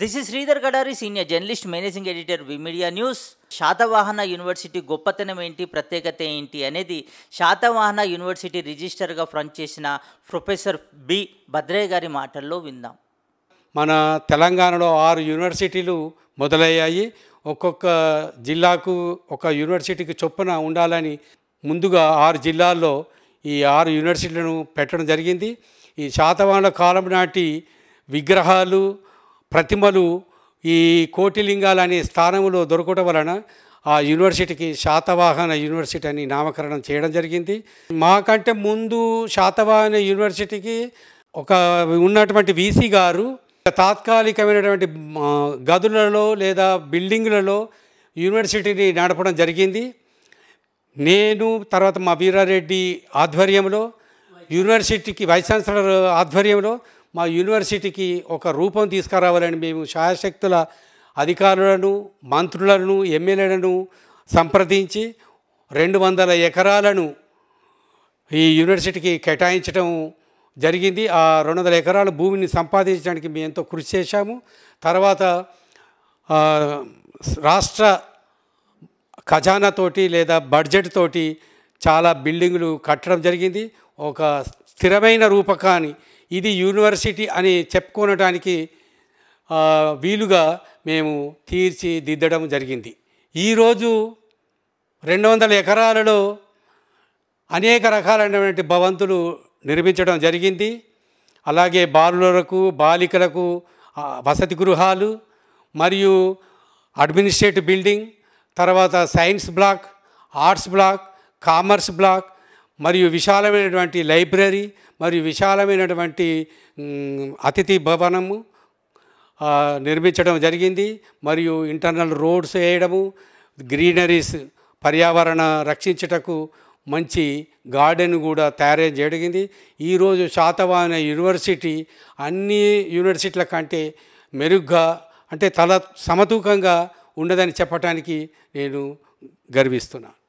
this is Sridhar Gadari senior journalist managing editor media news Satavahana university గొప్పతనం ఏంటి ప్రత్యేకత ఏంటి అనేది శాతవాహన యూనివర్సిటీ రిజిస్టర్గా ఫ్రంట్ చేసిన ప్రొఫెసర్ బి భద్రయ్య గారి మాటల్లో విందాం మన తెలంగాణలో ఆరు యూనివర్సిటీలు మొదలయ్యాయి ఒక్కొక్క జిల్లాకు ఒక యూనివర్సిటీకి చొప్పున ఉండాలని ముందుగా ఆరు జిల్లాల్లో ఈ ఆరు యూనివర్సిటీలను పెట్టడం జరిగింది ఈ శాతవాహన కాలం నాటి విగ్రహాలు ప్రతిమలు ఈ కోటిలింగాలు అనే స్థానంలో దొరకటం వలన ఆ యూనివర్సిటీకి శాతవాహన యూనివర్సిటీ అని నామకరణం చేయడం జరిగింది మాకంటే ముందు శాతవాహన యూనివర్సిటీకి ఒక ఉన్నటువంటి వీసీ గారు తాత్కాలికమైనటువంటి గదులలో లేదా బిల్డింగులలో యూనివర్సిటీని నడపడం జరిగింది నేను తర్వాత మా వీరారెడ్డి ఆధ్వర్యంలో యూనివర్సిటీకి వైస్ ఛాన్సలర్ ఆధ్వర్యంలో మా యూనివర్సిటీకి ఒక రూపం తీసుకురావాలని మేము శాయశక్తుల అధికారులను మంత్రులను ఎమ్మెల్యేలను సంప్రదించి రెండు వందల ఎకరాలను ఈ యూనివర్సిటీకి కేటాయించడం జరిగింది ఆ రెండు వందల ఎకరాల భూమిని సంపాదించడానికి మేము ఎంతో కృషి చేశాము తర్వాత రాష్ట్ర ఖజానాతోటి లేదా బడ్జెట్ తోటి చాలా బిల్డింగులు కట్టడం జరిగింది ఒక స్థిరమైన రూపకాన్ని ఇది యూనివర్సిటీ అని చెప్పుకోనడానికి వీలుగా మేము తీర్చిదిద్దడం జరిగింది ఈరోజు రెండు వందల ఎకరాలలో అనేక రకాలైనటువంటి భవంతులు నిర్మించడం జరిగింది అలాగే బాలులకు బాలికలకు వసతి గృహాలు మరియు అడ్మినిస్ట్రేటివ్ బిల్డింగ్ తర్వాత science block arts block commerce block మరియు విశాలమైనటువంటి లైబ్రరీ మరియు విశాలమైనటువంటి అతిథి భవనము నిర్మించడం జరిగింది మరియు ఇంటర్నల్ రోడ్స్ వేయడము గ్రీనరీస్ పర్యావరణ రక్షించటకు మంచి గార్డెన్ కూడా తయారు జరిగింది ఈరోజు శాతవాహన యూనివర్సిటీ అన్ని యూనివర్సిటీల కంటే మెరుగ్గా అంటే తల సమతూకంగా ఉండదని చెప్పటానికి నేను గర్విస్తున్నాను